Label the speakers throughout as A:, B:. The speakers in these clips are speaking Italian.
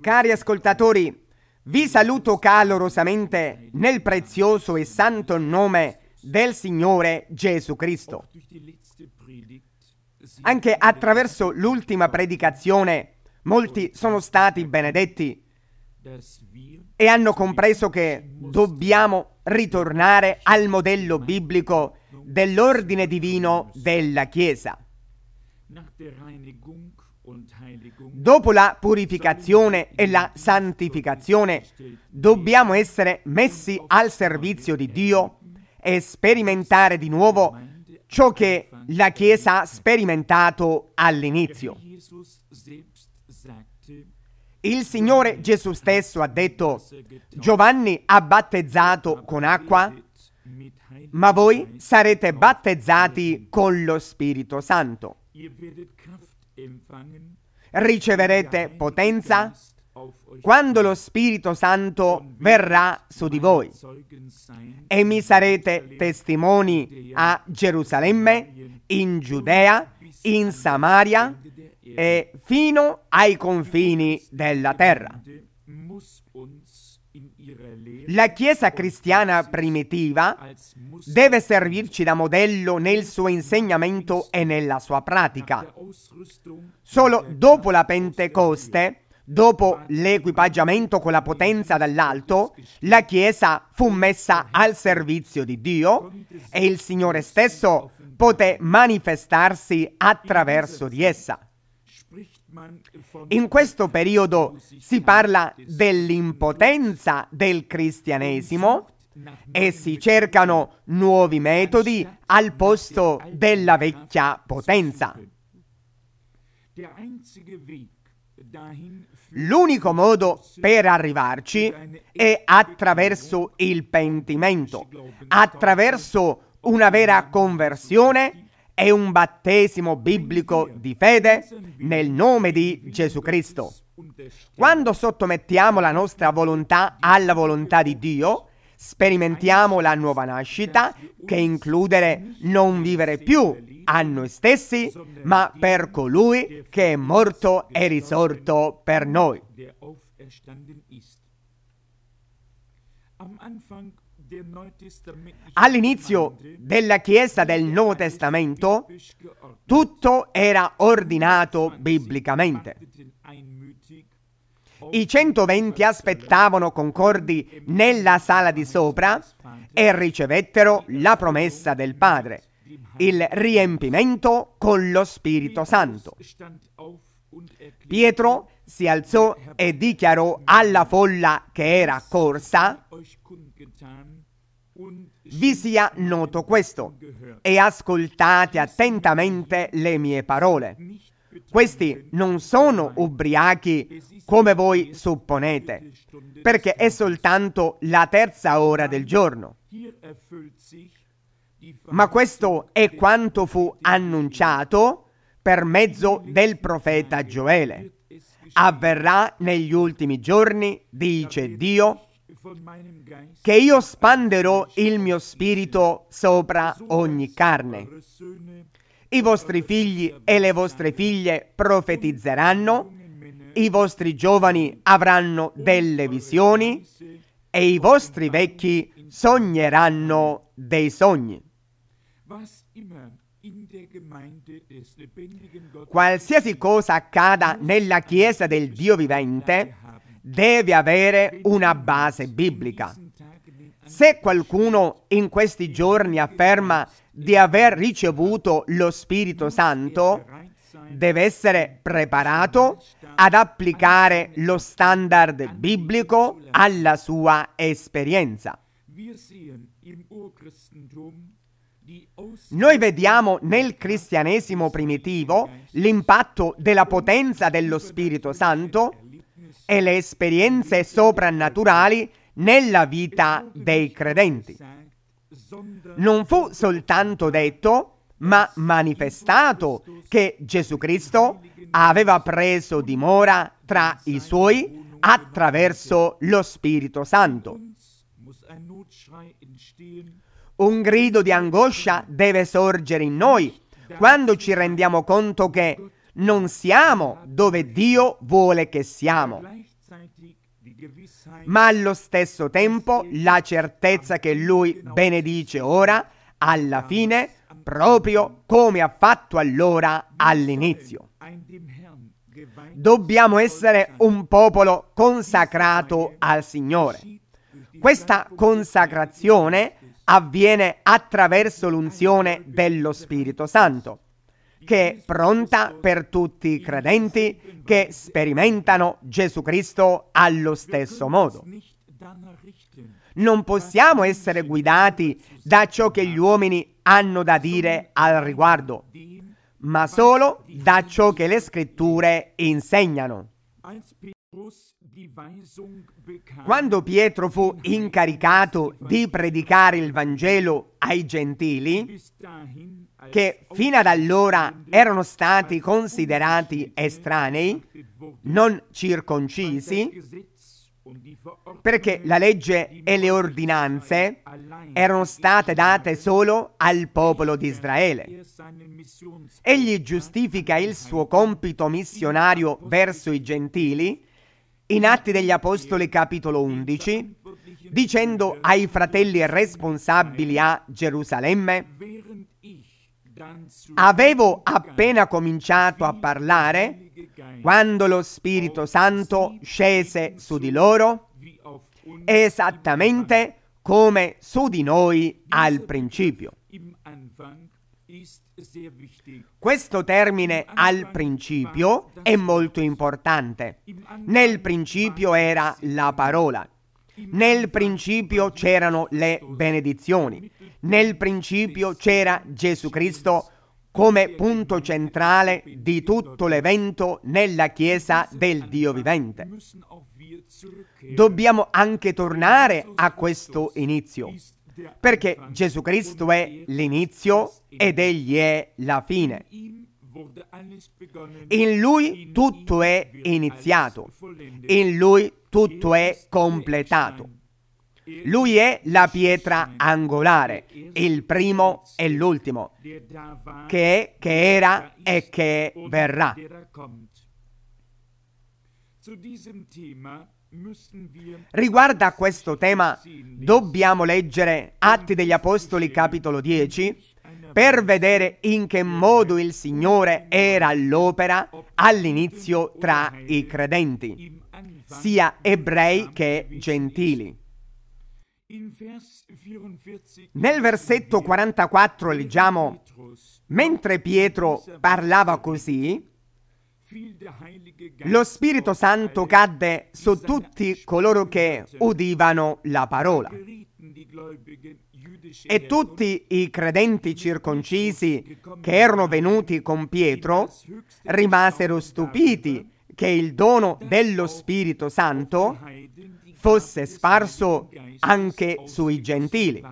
A: Cari ascoltatori, vi saluto calorosamente nel prezioso e santo nome del Signore Gesù Cristo. Anche attraverso l'ultima predicazione molti sono stati benedetti e hanno compreso che dobbiamo ritornare al modello biblico dell'ordine divino della Chiesa. Dopo la purificazione e la santificazione, dobbiamo essere messi al servizio di Dio e sperimentare di nuovo ciò che la Chiesa ha sperimentato all'inizio. Il Signore Gesù stesso ha detto, Giovanni ha battezzato con acqua, ma voi sarete battezzati con lo Spirito Santo riceverete potenza quando lo Spirito Santo verrà su di voi e mi sarete testimoni a Gerusalemme, in Giudea, in Samaria e fino ai confini della terra.
B: La Chiesa
A: cristiana primitiva deve servirci da modello nel suo insegnamento e nella sua pratica. Solo dopo la Pentecoste, dopo l'equipaggiamento con la potenza dall'alto, la Chiesa fu messa al servizio di Dio e il Signore stesso poté manifestarsi attraverso di essa. In questo periodo si parla dell'impotenza del cristianesimo e si cercano nuovi metodi al posto della vecchia potenza. L'unico modo per arrivarci è attraverso il pentimento, attraverso una vera conversione è un battesimo biblico di fede nel nome di Gesù Cristo. Quando sottomettiamo la nostra volontà alla volontà di Dio, sperimentiamo la nuova nascita che include non vivere più a noi stessi, ma per colui che è morto e risorto per noi.
B: Am Anfang
A: All'inizio della Chiesa del Nuovo Testamento tutto era ordinato biblicamente. I 120 aspettavano concordi nella sala di sopra e ricevettero la promessa del Padre, il riempimento con lo Spirito Santo. Pietro si alzò e dichiarò alla folla che era corsa vi sia noto questo e ascoltate attentamente le mie parole. Questi non sono ubriachi come voi supponete, perché è soltanto la terza ora del giorno. Ma questo è quanto fu annunciato per mezzo del profeta Gioele. Avverrà negli ultimi giorni, dice Dio, che io spanderò il mio spirito sopra ogni carne. I vostri figli e le vostre figlie profetizzeranno, i vostri giovani avranno delle visioni e i vostri vecchi sogneranno dei sogni. Qualsiasi cosa accada nella Chiesa del Dio vivente, deve avere una base biblica. Se qualcuno in questi giorni afferma di aver ricevuto lo Spirito Santo, deve essere preparato ad applicare lo standard biblico alla sua esperienza. Noi vediamo nel cristianesimo primitivo l'impatto della potenza dello Spirito Santo e le esperienze soprannaturali nella vita dei credenti. Non fu soltanto detto, ma manifestato che Gesù Cristo aveva preso dimora tra i suoi attraverso lo Spirito Santo. Un grido di angoscia deve sorgere in noi quando ci rendiamo conto che non siamo dove Dio vuole che siamo, ma allo stesso tempo la certezza che Lui benedice ora, alla fine, proprio come ha fatto allora all'inizio. Dobbiamo essere un popolo consacrato al Signore. Questa consacrazione avviene attraverso l'unzione dello Spirito Santo che è pronta per tutti i credenti che sperimentano Gesù Cristo allo stesso modo. Non possiamo essere guidati da ciò che gli uomini hanno da dire al riguardo, ma solo da ciò che le scritture insegnano. Quando Pietro fu incaricato di predicare il Vangelo ai gentili, che fino ad allora erano stati considerati estranei, non circoncisi, perché la legge e le ordinanze erano state date solo al popolo di Israele. Egli giustifica il suo compito missionario verso i gentili in Atti degli Apostoli capitolo 11, dicendo ai fratelli responsabili a Gerusalemme, Avevo appena cominciato a parlare quando lo Spirito Santo scese su di loro esattamente come su di noi al principio. Questo termine al principio è molto importante. Nel principio era la parola. Nel principio c'erano le benedizioni. Nel principio c'era Gesù Cristo come punto centrale di tutto l'evento nella Chiesa del Dio vivente. Dobbiamo anche tornare a questo inizio, perché Gesù Cristo è l'inizio ed egli è la fine. In lui tutto è iniziato, in lui tutto è completato. Lui è la pietra angolare, il primo e l'ultimo, che è, che era e che verrà. Riguardo a questo tema dobbiamo leggere Atti degli Apostoli capitolo 10 per vedere in che mm. modo il Signore era all'opera all'inizio tra i credenti, sia ebrei che gentili. Nel versetto 44 leggiamo, mentre Pietro parlava così, lo Spirito Santo cadde su tutti coloro che udivano la parola. E tutti i credenti circoncisi che erano venuti con Pietro rimasero stupiti che il dono dello Spirito Santo fosse sparso anche sui gentili,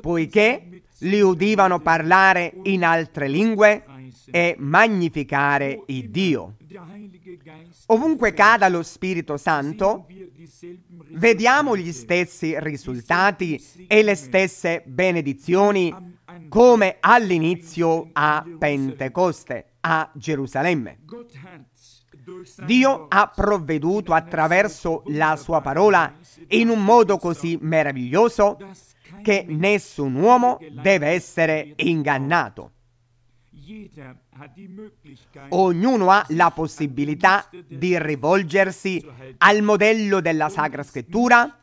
A: poiché li udivano parlare in altre lingue e magnificare il Dio. Ovunque cada lo Spirito Santo, vediamo gli stessi risultati e le stesse benedizioni come all'inizio a Pentecoste, a Gerusalemme. Dio ha provveduto attraverso la sua parola in un modo così meraviglioso che nessun uomo deve essere ingannato. Ognuno ha la possibilità di rivolgersi al modello della Sacra Scrittura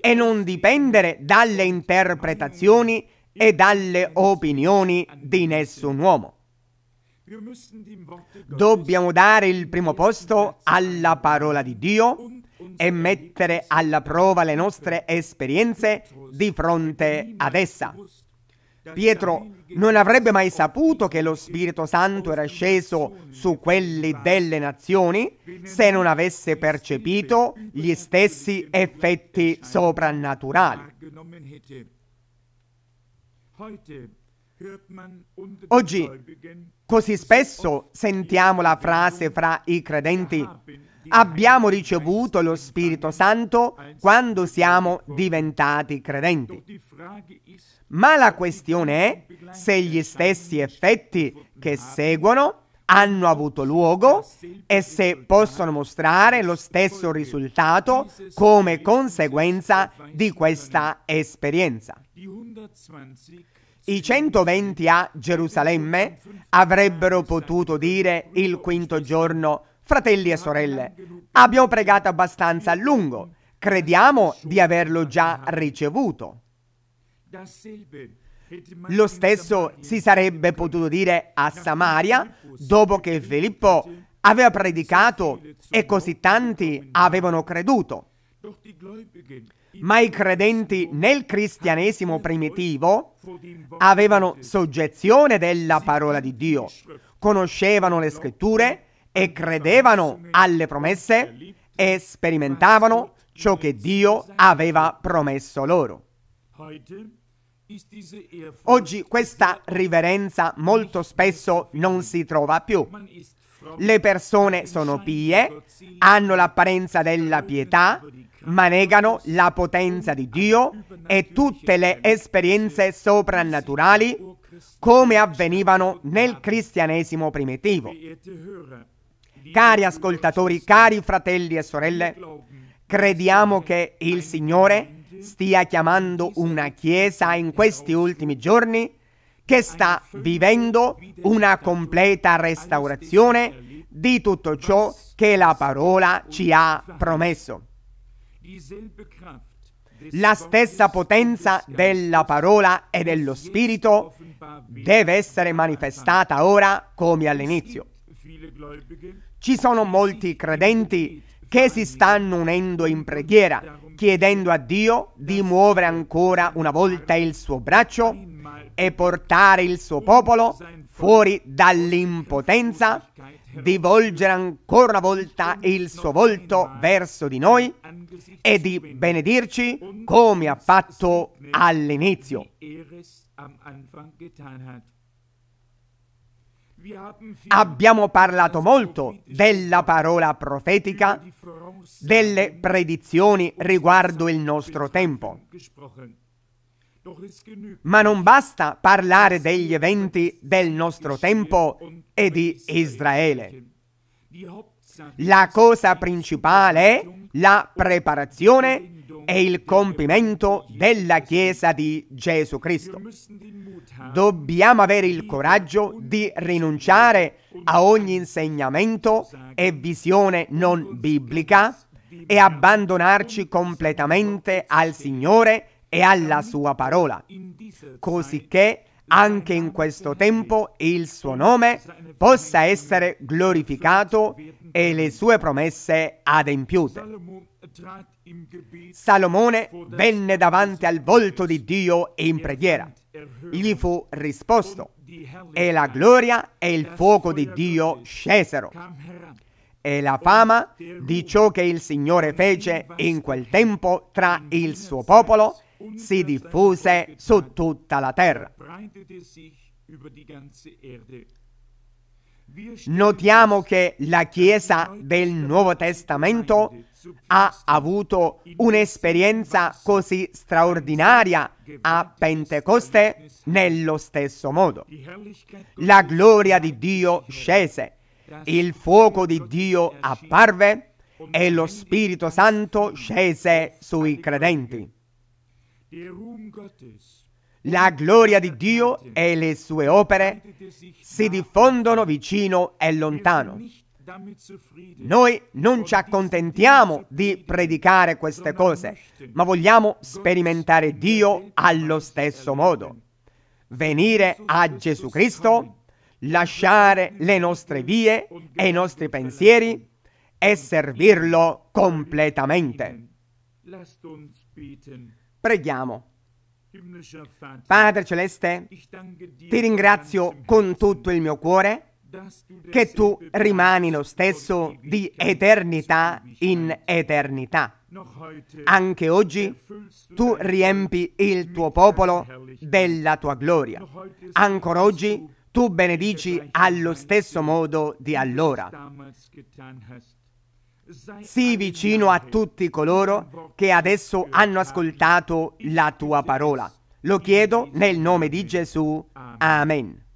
A: e non dipendere dalle interpretazioni e dalle opinioni di nessun uomo. Dobbiamo dare il primo posto alla parola di Dio e mettere alla prova le nostre esperienze di fronte ad essa. Pietro non avrebbe mai saputo che lo Spirito Santo era sceso su quelli delle nazioni se non avesse percepito gli stessi effetti soprannaturali. Oggi così spesso sentiamo la frase fra i credenti abbiamo ricevuto lo Spirito Santo quando siamo diventati credenti. Ma la questione è se gli stessi effetti che seguono hanno avuto luogo e se possono mostrare lo stesso risultato come conseguenza di questa esperienza. I 120 a Gerusalemme avrebbero potuto dire il quinto giorno Fratelli e sorelle, abbiamo pregato abbastanza a lungo. Crediamo di averlo già ricevuto.
B: Lo stesso
A: si sarebbe potuto dire a Samaria dopo che Filippo aveva predicato e così tanti avevano creduto. Ma i credenti nel cristianesimo primitivo avevano soggezione della parola di Dio, conoscevano le scritture, e credevano alle promesse e sperimentavano ciò che Dio aveva promesso loro. Oggi questa riverenza molto spesso non si trova più. Le persone sono pie, hanno l'apparenza della pietà, ma negano la potenza di Dio e tutte le esperienze soprannaturali come avvenivano nel cristianesimo primitivo. Cari ascoltatori, cari fratelli e sorelle, crediamo che il Signore stia chiamando una Chiesa in questi ultimi giorni che sta vivendo una completa restaurazione di tutto ciò che la parola ci ha promesso. La stessa potenza della parola e dello spirito deve essere manifestata ora come all'inizio. Ci sono molti credenti che si stanno unendo in preghiera, chiedendo a Dio di muovere ancora una volta il suo braccio e portare il suo popolo fuori dall'impotenza, di volgere ancora una volta il suo volto verso di noi e di benedirci come ha fatto all'inizio. Abbiamo parlato molto della parola profetica, delle predizioni riguardo il nostro tempo. Ma non basta parlare degli eventi del nostro tempo e di Israele. La cosa principale è la preparazione è il compimento della Chiesa di Gesù Cristo. Dobbiamo avere il coraggio di rinunciare a ogni insegnamento e visione non biblica e abbandonarci completamente al Signore e alla Sua parola, cosicché anche in questo tempo il suo nome possa essere glorificato e le sue promesse adempiute.
B: Salomone venne
A: davanti al volto di Dio in preghiera. Gli fu risposto e la gloria e il fuoco di Dio scesero. E la fama di ciò che il Signore fece in quel tempo tra il suo popolo si diffuse su tutta la terra. Notiamo che la Chiesa del Nuovo Testamento ha avuto un'esperienza così straordinaria a Pentecoste nello stesso modo. La gloria di Dio scese, il fuoco di Dio apparve e lo Spirito Santo scese sui credenti. La gloria di Dio e le sue opere si diffondono vicino e lontano. Noi non ci accontentiamo di predicare queste cose, ma vogliamo sperimentare Dio allo stesso modo. Venire a Gesù Cristo, lasciare le nostre vie e i nostri pensieri e servirlo completamente. Preghiamo. Padre Celeste, ti ringrazio con tutto il mio cuore che tu rimani lo stesso di eternità in eternità. Anche oggi tu riempi il tuo popolo della tua gloria. Ancora oggi tu benedici allo stesso modo di allora.
B: Sii vicino
A: a tutti coloro che adesso hanno ascoltato la tua parola. Lo chiedo nel nome di Gesù. Amen.